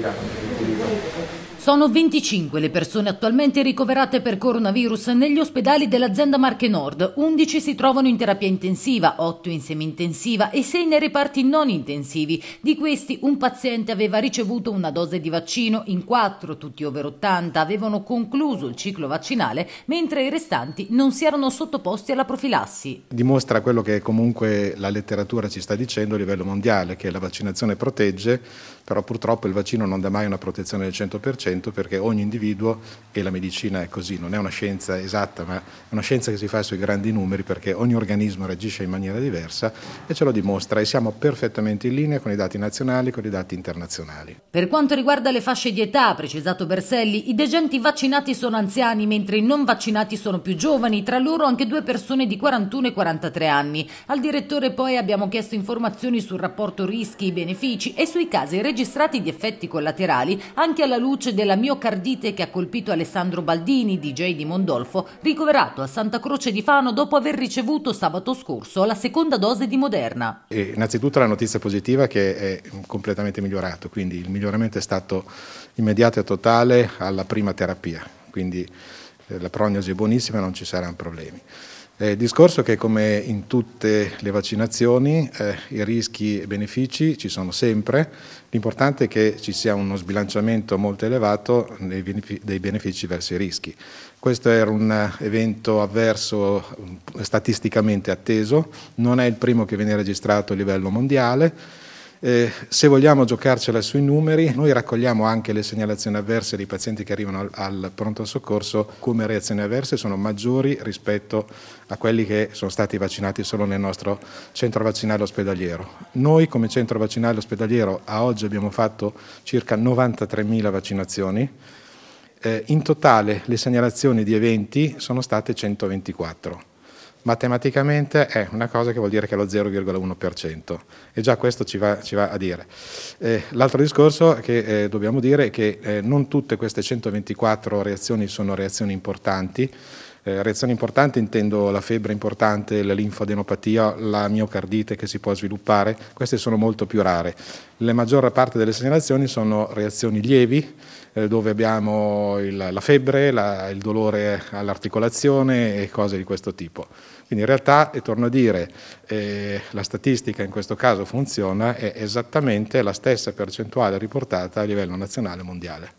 이라고 Sono 25 le persone attualmente ricoverate per coronavirus negli ospedali dell'azienda Marche Nord. 11 si trovano in terapia intensiva, 8 in semi-intensiva e 6 nei reparti non intensivi. Di questi un paziente aveva ricevuto una dose di vaccino, in 4 tutti over 80 avevano concluso il ciclo vaccinale, mentre i restanti non si erano sottoposti alla profilassi. Dimostra quello che comunque la letteratura ci sta dicendo a livello mondiale, che la vaccinazione protegge, però purtroppo il vaccino non dà mai una protezione del 100%, 100% perché ogni individuo, e la medicina è così, non è una scienza esatta, ma è una scienza che si fa sui grandi numeri perché ogni organismo reagisce in maniera diversa e ce lo dimostra e siamo perfettamente in linea con i dati nazionali e con i dati internazionali. Per quanto riguarda le fasce di età, precisato Berselli, i degenti vaccinati sono anziani mentre i non vaccinati sono più giovani, tra loro anche due persone di 41 e 43 anni. Al direttore poi abbiamo chiesto informazioni sul rapporto rischi-benefici e sui casi registrati di effetti collaterali anche alla luce del della miocardite che ha colpito Alessandro Baldini, DJ di Mondolfo, ricoverato a Santa Croce di Fano dopo aver ricevuto sabato scorso la seconda dose di Moderna. E innanzitutto la notizia positiva è che è completamente migliorato, quindi il miglioramento è stato immediato e totale alla prima terapia, quindi eh, la prognosi è buonissima e non ci saranno problemi il eh, discorso è che come in tutte le vaccinazioni eh, i rischi e i benefici ci sono sempre, l'importante è che ci sia uno sbilanciamento molto elevato dei benefici verso i rischi. Questo era un eh, evento avverso mm, statisticamente atteso, non è il primo che viene registrato a livello mondiale, eh, se vogliamo giocarcela sui numeri, noi raccogliamo anche le segnalazioni avverse dei pazienti che arrivano al, al, pronto soccorso come reazioni avverse sono maggiori rispetto a quelli che sono stati vaccinati solo nel nostro centro vaccinale ospedaliero. Noi come centro vaccinale ospedaliero a oggi abbiamo fatto circa 93.000 vaccinazioni, eh, in totale le segnalazioni di eventi sono state 124 matematicamente è una cosa che vuol dire che è lo 0,1% e già questo ci va, ci va a dire. Eh, l'altro discorso che eh, dobbiamo dire è che eh, non tutte queste 124 reazioni sono reazioni importanti, eh, reazione importante intendo la febbre importante, la linfadenopatia, la miocardite che si può sviluppare, queste sono molto più rare. La maggior parte delle segnalazioni sono reazioni lievi, eh, dove abbiamo il, la febbre, la, il dolore all'articolazione e cose di questo tipo. Quindi in realtà, e torno a dire, eh, la statistica in questo caso funziona, è esattamente la stessa percentuale riportata a livello nazionale e mondiale.